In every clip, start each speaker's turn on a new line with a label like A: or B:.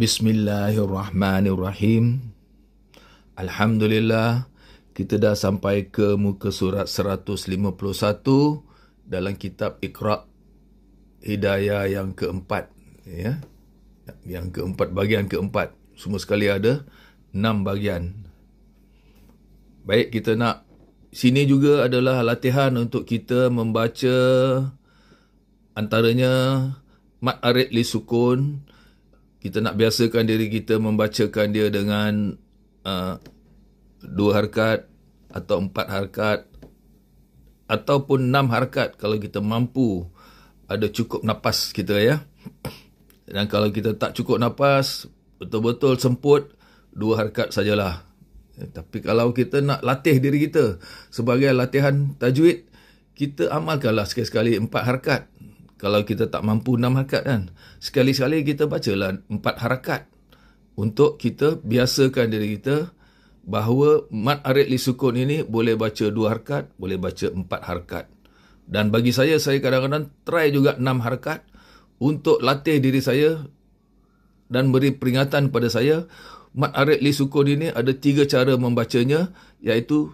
A: Bismillahirrahmanirrahim. Alhamdulillah, kita dah sampai ke muka surat 151 dalam kitab Iqra Hidayah yang keempat, ya. Yang keempat bagian keempat. Semua sekali ada 6 bagian. Baik, kita nak sini juga adalah latihan untuk kita membaca antaranya mat arid li sukun kita nak biasakan diri kita membacakan dia dengan uh, dua harkat atau empat harkat ataupun enam harkat kalau kita mampu ada cukup nafas kita lah ya. Dan kalau kita tak cukup nafas, betul-betul semput dua harkat sajalah. Eh, tapi kalau kita nak latih diri kita sebagai latihan tajwid, kita amalkanlah sekali-sekali empat harkat kalau kita tak mampu enam harakat kan, sekali-sekali kita bacalah empat harakat untuk kita biasakan diri kita bahawa mat arit li sukun ini boleh baca dua harakat, boleh baca empat harakat. Dan bagi saya, saya kadang-kadang try juga enam harakat untuk latih diri saya dan beri peringatan pada saya mat arit li sukun ini ada tiga cara membacanya iaitu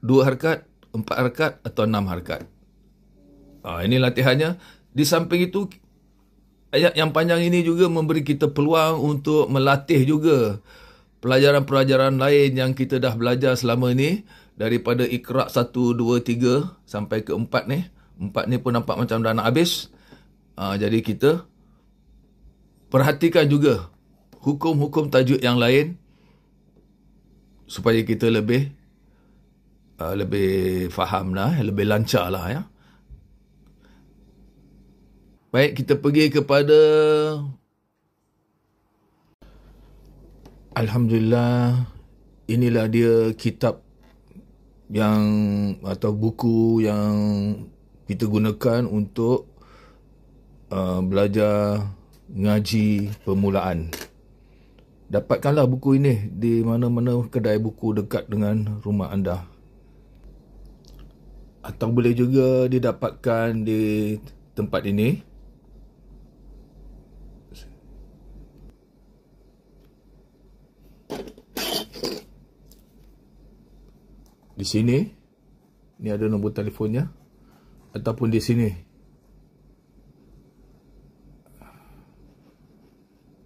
A: dua harakat, empat harakat atau enam harakat. Ha, ini latihannya di samping itu, ayat yang panjang ini juga memberi kita peluang untuk melatih juga pelajaran-pelajaran lain yang kita dah belajar selama ini daripada ikrak 1, 2, 3 sampai ke 4 ni. 4 ni pun nampak macam dah nak habis. Ha, jadi kita perhatikan juga hukum-hukum tajuk yang lain supaya kita lebih uh, lebih faham lah, lebih lancar lah ya. Baik, kita pergi kepada Alhamdulillah inilah dia kitab yang atau buku yang kita gunakan untuk uh, belajar ngaji permulaan. Dapatkanlah buku ini di mana-mana kedai buku dekat dengan rumah anda. Atau boleh juga didapatkan di tempat ini. di sini ni ada nombor telefonnya ataupun di sini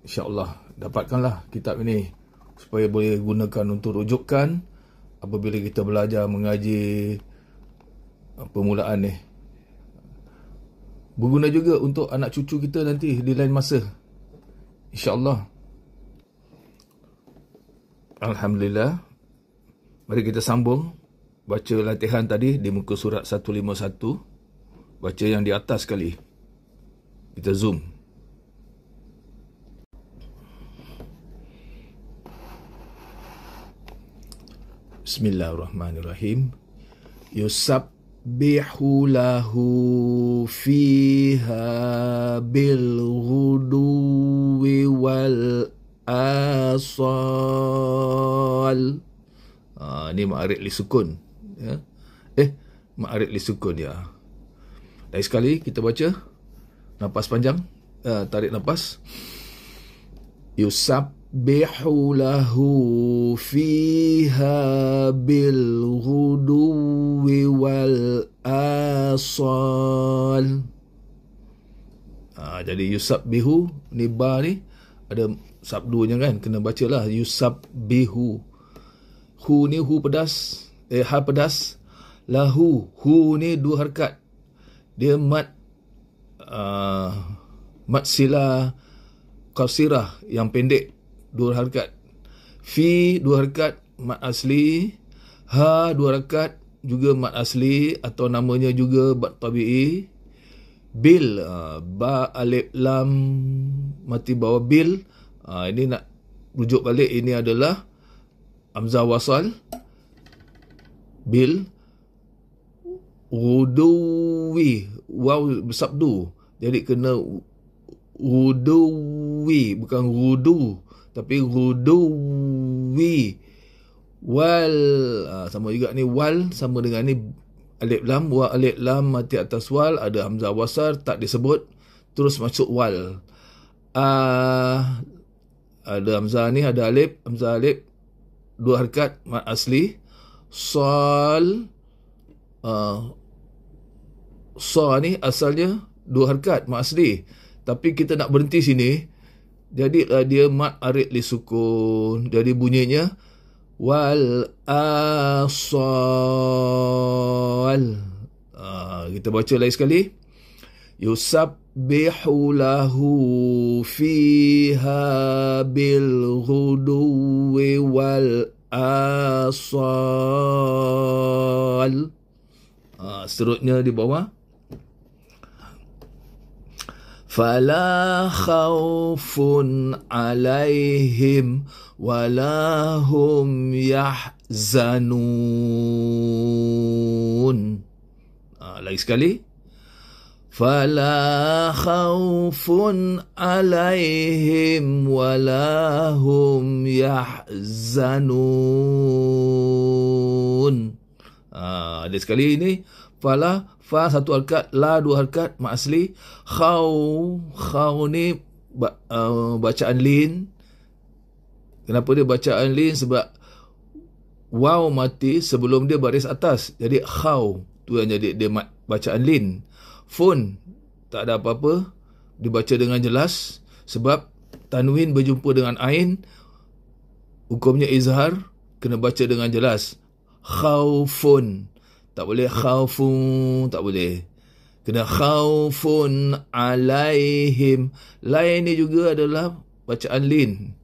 A: insyaallah dapatkanlah kitab ini supaya boleh gunakan untuk rujukan apabila kita belajar mengaji uh, permulaan ni berguna juga untuk anak cucu kita nanti di lain masa insyaallah alhamdulillah mari kita sambung baca latihan tadi di muka surat 151 baca yang di atas sekali kita zoom Bismillahirrahmanirrahim Yusabbihu lahu fiha bilghuduwi wal asal Ah ha, ni li sukun Ma'arid li sukun ya. Lagi sekali kita baca nafas panjang, uh, tarik nafas. Yusab bihulahu fiha bil wal asal. Ha, jadi yusab bihu ni ba ni ada sabdunya kan kena baca lah yusab bihu. Hu ni hu pedas, eh ha pedas, lahu hu ni dua harkat dia mat uh, mat sila qasirah yang pendek dua harkat fi dua harkat mat asli ha dua harkat juga mat asli atau namanya juga bat tabi'i bil uh, ba alif lam mati bawa bil uh, ini nak rujuk balik ini adalah amzah wasal bil Uduwi Wow bersabdu Jadi kena Uduwi Bukan rudu Tapi Uduwi Wal ha, Sama juga ni Wal Sama dengan ni Alif Lam Wa Alif Lam Mati atas Wal Ada Hamzah Wasar Tak disebut Terus masuk Wal uh, Ada Hamzah ni Ada Alif Hamzah Alif Dua harkat Mat asli Sol Sol Ah, so ni asalnya dua harkat mak asli tapi kita nak berhenti sini jadi uh, dia mat arid li sukun jadi bunyinya wal asal uh, kita baca lagi sekali yusab bihu fiha bil wal asal Ah, serutnya di bawah fala khaufun alaihim walahum yahzanun ah lagi sekali fala khaufun alaihim walahum yahzanun ah ada sekali ini fala fa satu harakat la dua harakat mak asli khau khau ni ba, uh, bacaan lin kenapa dia bacaan lin sebab waw mati sebelum dia baris atas jadi khau tu yang jadi dia mat, bacaan lin fun tak ada apa-apa dibaca dengan jelas sebab tanwin berjumpa dengan ain hukumnya izhar kena baca dengan jelas khaufun tak boleh khaufun, tak boleh. Kena khaufun alaihim. Lai ni juga adalah bacaan lin.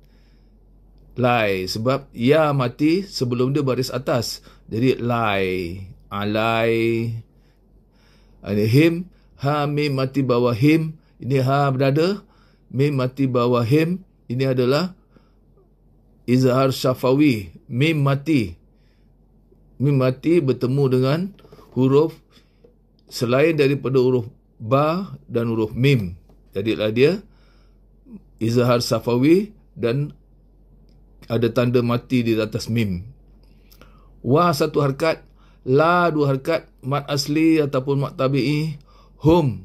A: Lai. Sebab ya mati sebelum dia baris atas. Jadi lai. Alai. Ini him. Ha mi mati bawah him. Ini ha berada. Mi mati bawah him. Ini adalah izhar syafawi. Mi mati. Mim mati bertemu dengan huruf selain daripada huruf ba dan huruf mim. Jadilah dia izhar safawi dan ada tanda mati di atas mim. Wa satu harkat, la dua harkat, mat asli ataupun mat tabi'i, hum.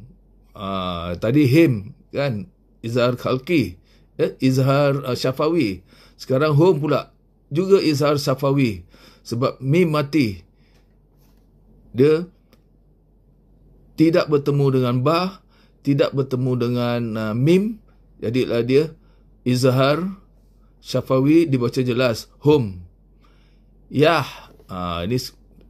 A: Aa, ah, tadi him kan, izhar khalki, eh, izhar uh, syafawi. Sekarang hum pula, juga izhar safawi sebab mim mati dia tidak bertemu dengan ba tidak bertemu dengan uh, mim jadilah dia izhar syafawi dibaca jelas hum yah uh, ini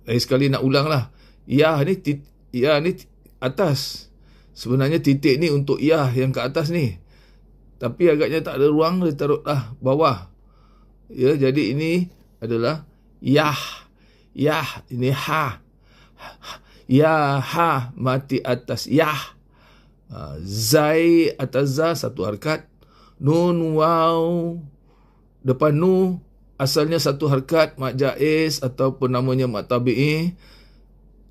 A: lagi sekali nak ulang lah yah ni tit, yah ni atas sebenarnya titik ni untuk yah yang ke atas ni tapi agaknya tak ada ruang dia taruhlah bawah ya jadi ini adalah Yah, Yah, ini ha, ya ha mati atas Yah, ah, Zai atas za satu harkat, Nun wow depan nu asalnya satu harkat mak jaiz ataupun namanya mak tabi'i.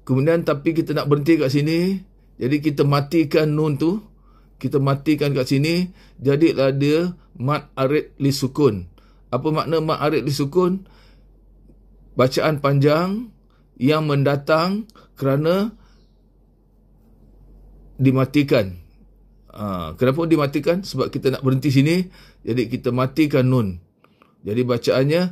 A: Kemudian tapi kita nak berhenti kat sini. Jadi kita matikan nun tu. Kita matikan kat sini. Jadilah dia mat arid Lisukun. Apa makna mat arid Lisukun? bacaan panjang yang mendatang kerana dimatikan. Ha, kenapa dimatikan? Sebab kita nak berhenti sini. Jadi kita matikan nun. Jadi bacaannya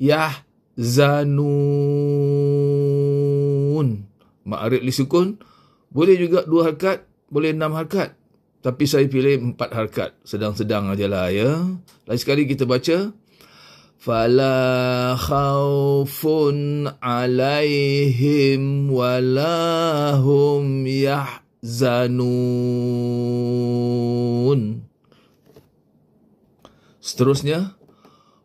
A: Yah Zanun. Ma'arib li sukun. Boleh juga dua harkat. Boleh enam harkat. Tapi saya pilih empat harkat. Sedang-sedang ajalah ya. Lain sekali kita baca. Fala خوف عليهم walahum هم يحزنون Seterusnya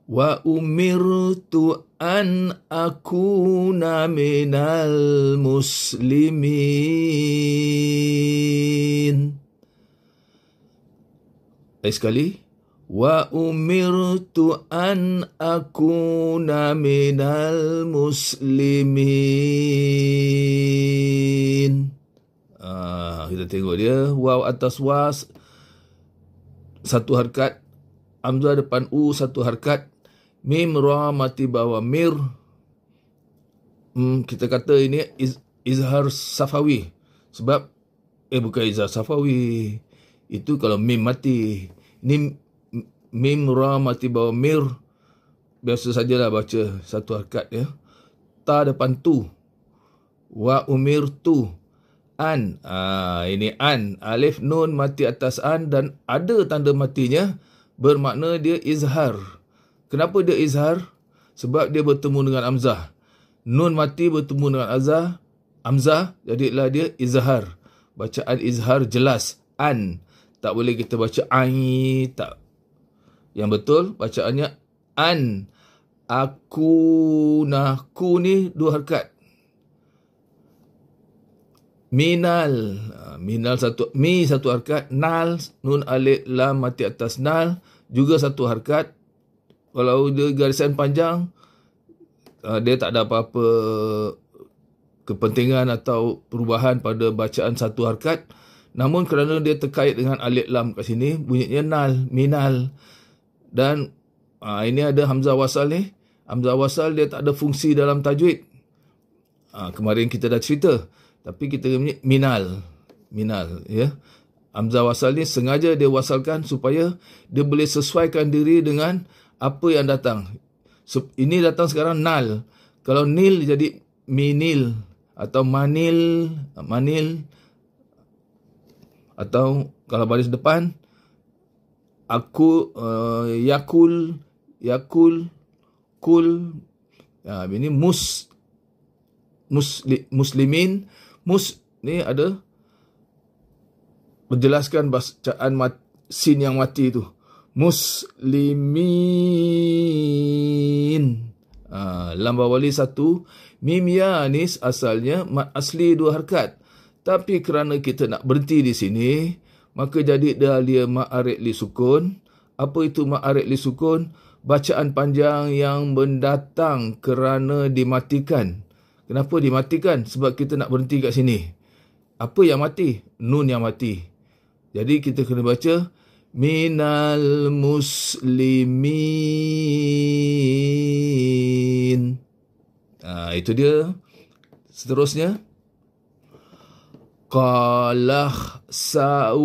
A: wa umirtu an akuna minal muslimin Baik sekali Wa وأمرت أن أكون من المسلمين آه, kita tengok dia wow atas was Satu harkat Amzah depan U satu harkat Mim ra mati bawa mir hmm, Kita kata ini iz, Izhar Safawi Sebab Eh bukan Izhar Safawi Itu kalau mim mati Ini Mim ra mati bawa mir Biasa sajalah baca satu harkat ya Ta depan tu Wa umir tu An ah, Ini an Alif nun mati atas an Dan ada tanda matinya Bermakna dia izhar Kenapa dia izhar? Sebab dia bertemu dengan Amzah Nun mati bertemu dengan Azah Amzah Jadilah dia izhar Bacaan izhar jelas An Tak boleh kita baca ai Tak yang betul bacaannya an aku naku ni dua harakat. Minal, ha, minal satu, mi satu harakat, nal, nun alif lam mati atas nal, juga satu harakat. Kalau dia garisan panjang, ha, dia tak ada apa-apa kepentingan atau perubahan pada bacaan satu harakat. Namun kerana dia terkait dengan alif lam kat sini, bunyinya nal, minal dan uh, ini ada Hamzah Wasal ni Hamzah Wasal dia tak ada fungsi dalam tajwid uh, kemarin kita dah cerita tapi kita punya minal minal ya yeah? Hamzah Wasal ni sengaja dia wasalkan supaya dia boleh sesuaikan diri dengan apa yang datang so, ini datang sekarang nal kalau nil jadi minil atau manil manil atau kalau baris depan aku uh, yakul yakul kul ya uh, ini mus musli, muslimin mus ni ada menjelaskan bacaan mat, sin yang mati itu muslimin uh, ha, lamba wali satu mim ya anis asalnya mat asli dua harkat tapi kerana kita nak berhenti di sini maka jadi dah dia ma'arid li sukun. Apa itu ma'arid li sukun? Bacaan panjang yang mendatang kerana dimatikan. Kenapa dimatikan? Sebab kita nak berhenti kat sini. Apa yang mati? Nun yang mati. Jadi kita kena baca Minal Muslimin. Ha, itu dia. Seterusnya. Qalah يَأْسَأُ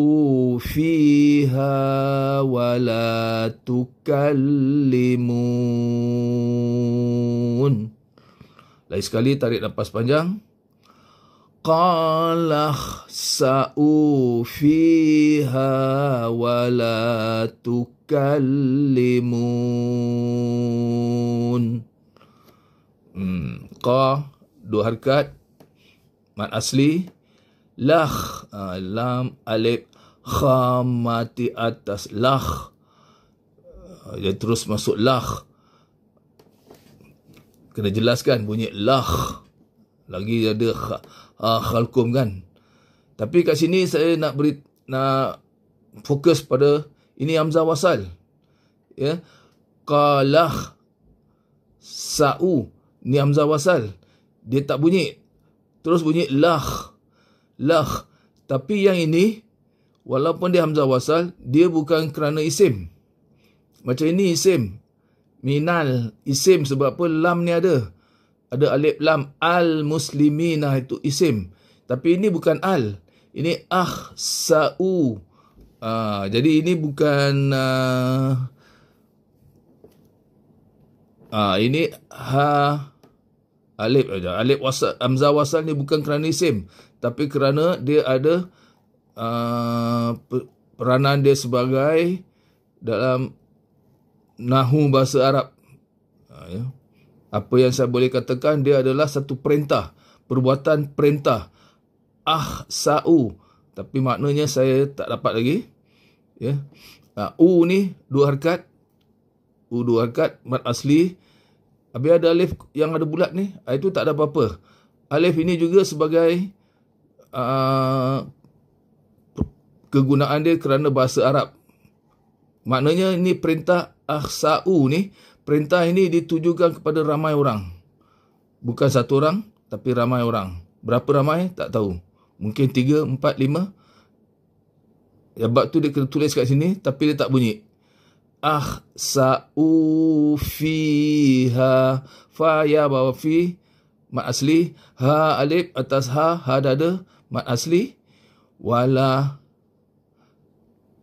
A: فِيهَا وَلَا تُكَلِّمُونَ Lagi sekali tarik nafas panjang. قَالَ سَأُ فِيهَا وَلَا تُكَلِّمُونَ hmm. Qa, dua harkat, mat asli, lah alam alif kha mati atas lah dia terus masuk lah kena jelaskan bunyi lah lagi ada ah, khalkum kan tapi kat sini saya nak beri nak fokus pada ini hamzah wasal ya qalah sa'u ni hamzah wasal dia tak bunyi terus bunyi lah lah, Tapi yang ini, walaupun dia hamzah wasal, dia bukan kerana isim. Macam ini isim. Minal isim sebab apa lam ni ada. Ada alif lam al musliminah itu isim. Tapi ini bukan al. Ini ah sa'u. Ha, jadi ini bukan uh, ha, ini ha alif aja. Alif wasal hamzah wasal ni bukan kerana isim tapi kerana dia ada uh, peranan dia sebagai dalam nahu bahasa Arab. Ah, ya. Apa yang saya boleh katakan dia adalah satu perintah, perbuatan perintah. Ah sa'u. Tapi maknanya saya tak dapat lagi. Ya. Uh, u ni dua harakat. U dua harakat mat asli. Abi ada alif yang ada bulat ni, ah, itu tak ada apa-apa. Alif ini juga sebagai Uh, kegunaan dia kerana bahasa Arab. Maknanya ini perintah ahsa'u ni, perintah ini ditujukan kepada ramai orang. Bukan satu orang, tapi ramai orang. Berapa ramai, tak tahu. Mungkin tiga, empat, lima. Ya, bab tu dia kena tulis kat sini, tapi dia tak bunyi. Ahsa'u fiha fa bawa ya fi Mak asli ha alif atas ha ha dada mat asli wala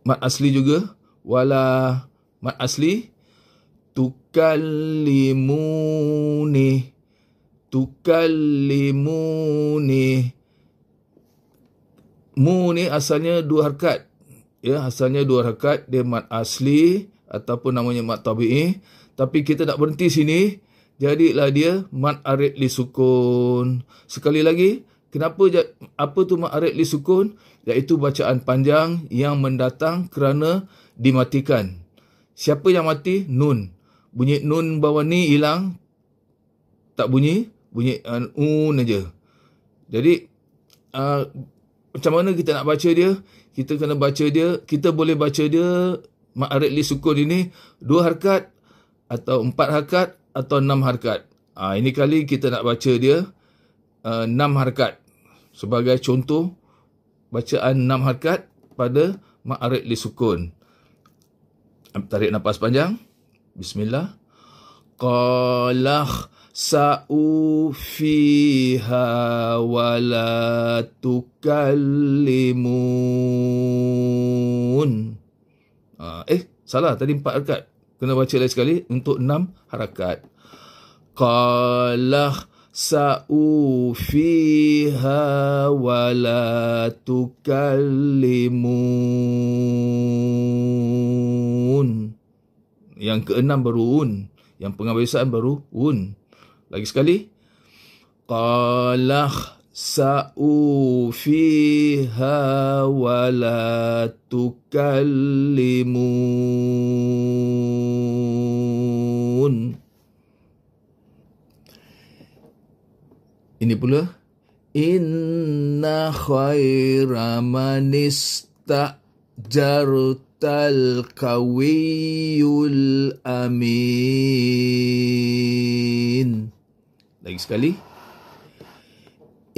A: mat asli juga wala mat asli tukallimuni tukallimuni mu ni asalnya dua harakat ya asalnya dua harakat dia mat asli ataupun namanya mat tabii tapi kita nak berhenti sini jadilah dia mat arid li sukun sekali lagi Kenapa apa tu ma'arid li sukun? Iaitu bacaan panjang yang mendatang kerana dimatikan. Siapa yang mati? Nun. Bunyi nun bawah ni hilang. Tak bunyi. Bunyi uh, un aja. Jadi, uh, macam mana kita nak baca dia? Kita kena baca dia. Kita boleh baca dia ma'arid li sukun ini dua harkat atau empat harkat atau enam harkat. uh, ini kali kita nak baca dia. Uh, enam uh, harkat. Sebagai contoh, bacaan enam harkat pada ma'arid li sukun. Tarik nafas panjang. Bismillah. Qalakh sa'u fiha wa la tukallimun. Ah, eh, salah. Tadi empat harkat. Kena baca lagi sekali untuk enam harakat. kalah سأوفيها ولا تكلمون yang keenam baru un yang pengabaisan baru un lagi sekali qalah sa'ufiha wa la tukallimun Ini pula inna khaira manista jarutal kawiyul amin. Lagi sekali.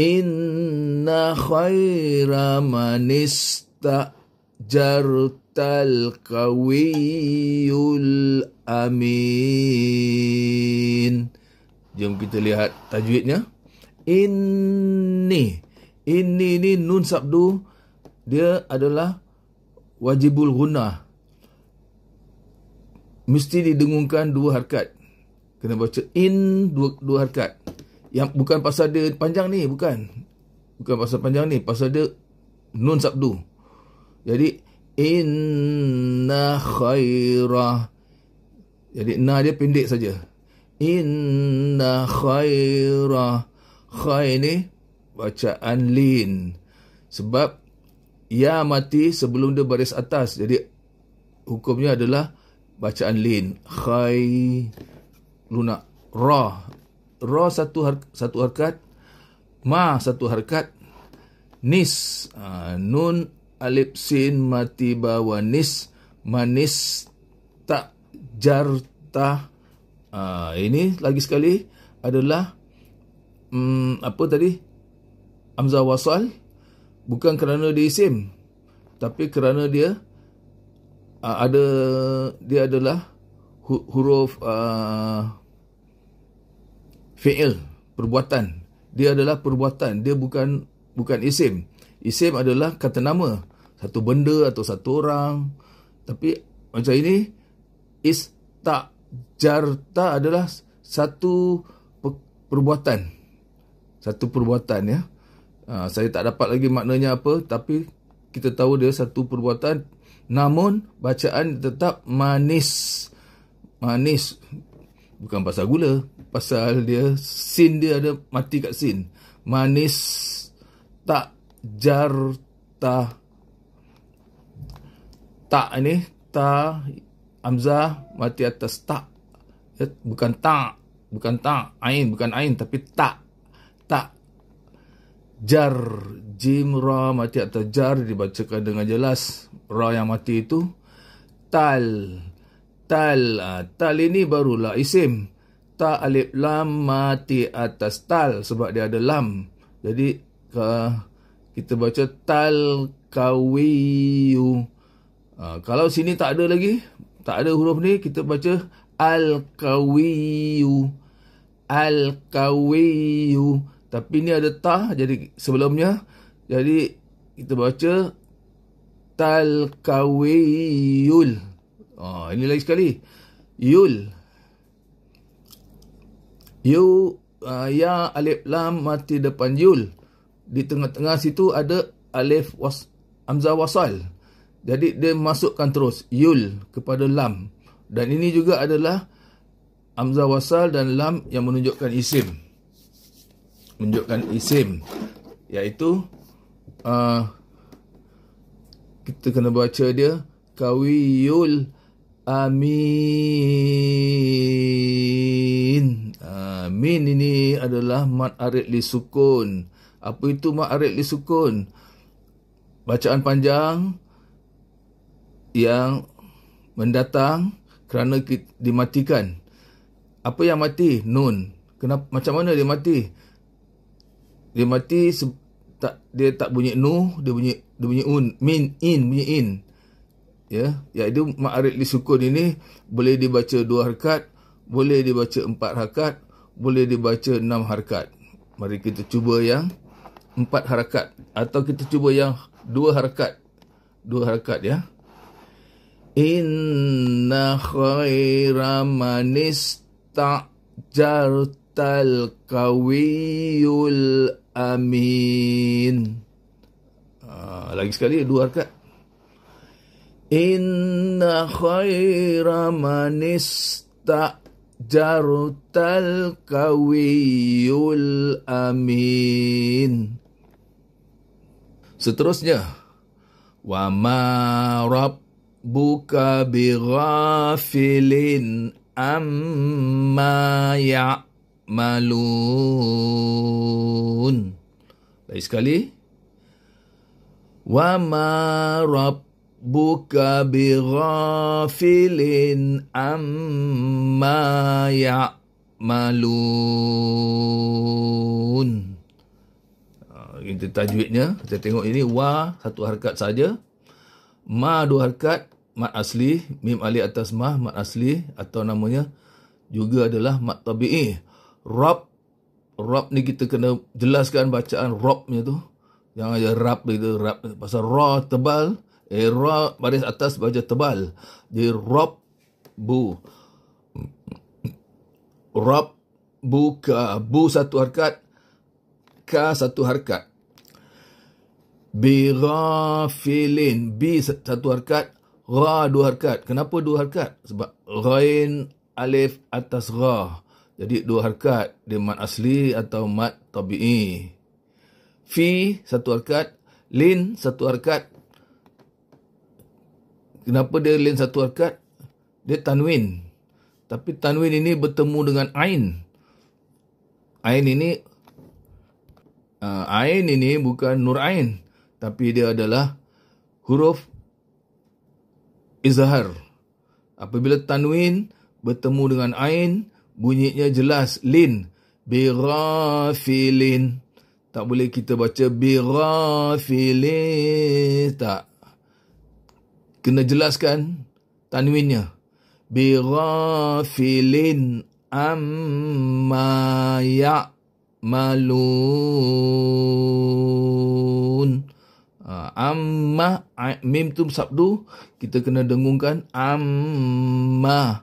A: Inna khaira manista jarutal kawiyul amin. Jom kita lihat tajwidnya ini ini ni nun sabdu dia adalah wajibul gunah mesti didengungkan dua harkat kena baca in dua dua harkat yang bukan pasal dia panjang ni bukan bukan pasal panjang ni pasal dia nun sabdu jadi inna khaira jadi na dia pendek saja inna khairah. Kha ini bacaan lin. Sebab ya mati sebelum dia baris atas. Jadi hukumnya adalah bacaan lin. Khai lunak. Ra. Ra satu, har- satu harkat. Ma satu harkat. Nis. Ha, nun alip sin mati bawa nis. Manis tak jarta. Ha, ini lagi sekali adalah hmm, apa tadi amzah wasal bukan kerana dia isim tapi kerana dia uh, ada dia adalah huruf uh, fi'il perbuatan dia adalah perbuatan dia bukan bukan isim isim adalah kata nama satu benda atau satu orang tapi macam ini jarta adalah satu perbuatan satu perbuatan ya. Ha, saya tak dapat lagi maknanya apa tapi kita tahu dia satu perbuatan namun bacaan tetap manis. Manis bukan pasal gula, pasal dia sin dia ada mati kat sin. Manis tak jarta tak ini ta Amza mati atas tak ya, bukan tak bukan tak ain bukan ain tapi tak tak jar jim ra mati atau jar dibacakan dengan jelas ra yang mati itu tal tal ah, tal ini barulah isim ta alif lam mati atas tal sebab dia ada lam jadi ke, kita baca tal kawiyu ha, kalau sini tak ada lagi tak ada huruf ni kita baca al kawiyu al kawiyu tapi ni ada ta jadi sebelumnya. Jadi kita baca tal talkawiyul. Oh, ah, ini lagi sekali. Yul. Yu uh, ya alif lam mati depan yul. Di tengah-tengah situ ada alif was amza wasal. Jadi dia masukkan terus yul kepada lam. Dan ini juga adalah amza wasal dan lam yang menunjukkan isim menunjukkan isim iaitu uh, kita kena baca dia kawiyul amin amin ah, uh, ini adalah mat arid li sukun apa itu mat arid li sukun bacaan panjang yang mendatang kerana dimatikan apa yang mati nun kenapa macam mana dia mati dia mati tak dia tak bunyi nu dia bunyi dia bunyi un min in bunyi in ya iaitu ma'arid li sukun ini boleh dibaca dua harakat boleh dibaca empat harakat boleh dibaca enam harakat mari kita cuba yang empat harakat atau kita cuba yang dua harakat dua harakat ya inna khairamanista jarut kawiyul amin. Ah, lagi sekali dua rakaat. Inna khaira man istajarutal kawiyul amin Seterusnya Wa ma rabbuka bighafilin amma ya'amin malun. Baik sekali. Wa ma rabbuka bighafilin amma ya'malun. Kita ah, tajwidnya, kita tengok ini wa satu harkat saja. Ma dua harakat, mat asli, mim alif atas mah, mat asli atau namanya juga adalah mat tabi'i. Rob Rob ni kita kena jelaskan bacaan Robnya tu yang ada Rab gitu Rab Pasal Ra tebal Eh Ra baris atas baca tebal di Rob Bu Rob Bu ka Bu satu harkat Ka satu harkat bi filin B satu harkat Ra dua harkat Kenapa dua harkat? Sebab Rain Alif atas Ra Ra jadi dua harkat dia mat asli atau mat tabi'i. Fi satu harkat, lin satu harkat. Kenapa dia lin satu harkat? Dia tanwin. Tapi tanwin ini bertemu dengan ain. Ain ini uh, ain ini bukan nur ain, tapi dia adalah huruf izhar. Apabila tanwin bertemu dengan ain, bunyinya jelas lin birafilin tak boleh kita baca birafilin tak kena jelaskan tanwinnya birafilin amma ya malun ha, amma mim tu sabdu kita kena dengungkan amma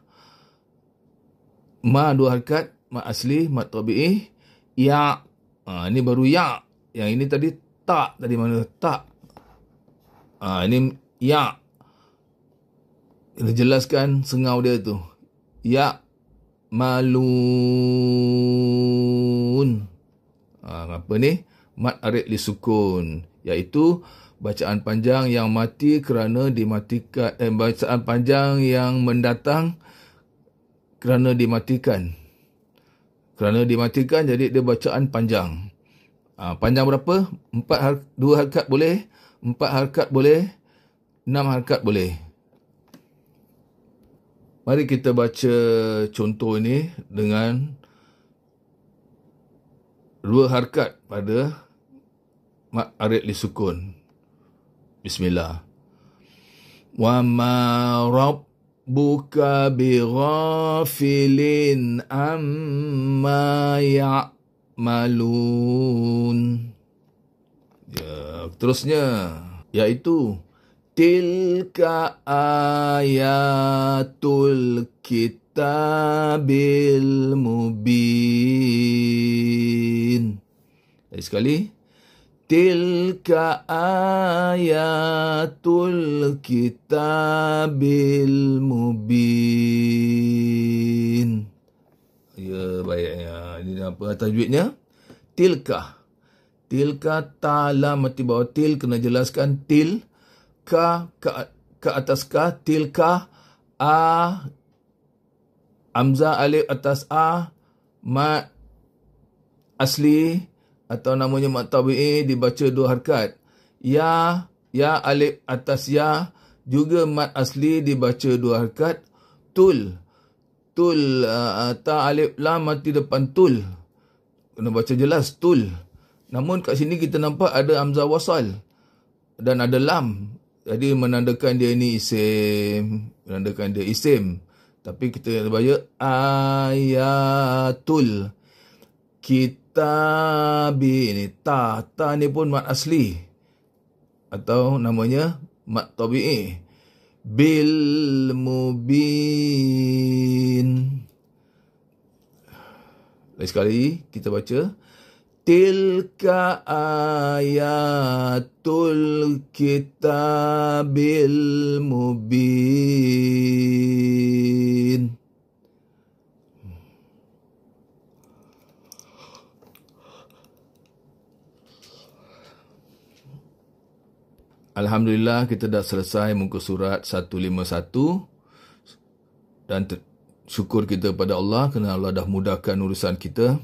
A: ma dua harakat ma asli ma tabii ya ha, ini baru ya yang ini tadi tak tadi mana tak ha, ini ya kita jelaskan sengau dia tu ya malun ha, apa ni mat arid lisukun iaitu bacaan panjang yang mati kerana dimatikan eh, bacaan panjang yang mendatang kerana dimatikan. Kerana dimatikan jadi dia bacaan panjang. Ha, panjang berapa? Empat har- dua harkat boleh, empat harkat boleh, enam harkat boleh. Mari kita baca contoh ini dengan dua harkat pada Mak Arif Lisukun. Bismillah. Wa ma rabb ربك بغافل عما يعملون Ya, terusnya yaitu tilka ayatul kitabil mubin. Lagi sekali. Tilka ayatul الكتاب المبين Ya baik ya. Ini apa tajwidnya? Tilka. Tilka tala mati bawah til kena jelaskan til ka ke, ke atas ka tilka a amza alif atas a ma asli atau namanya mat Ta'bii dibaca dua harkat. Ya, Ya Alif atas Ya juga Mat Asli dibaca dua harkat. Tul. Tul. Uh, ta Alif Lam mati depan Tul. Kena baca jelas Tul. Namun kat sini kita nampak ada Hamzah Wasal. Dan ada Lam. Jadi menandakan dia ni isim. Menandakan dia isim. Tapi kita baca Ayatul. Kita tabi ni ta ta ni pun mat asli atau namanya mat tabi'i bil mubin lagi sekali kita baca tilka ayatul kitabil mubin Alhamdulillah kita dah selesai muka surat 151 dan syukur kita pada Allah kerana Allah dah mudahkan urusan kita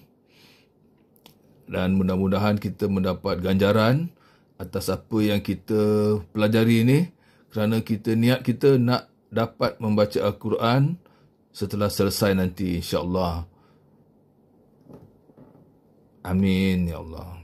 A: dan mudah-mudahan kita mendapat ganjaran atas apa yang kita pelajari ini kerana kita niat kita nak dapat membaca Al-Quran setelah selesai nanti insya-Allah. Amin ya Allah.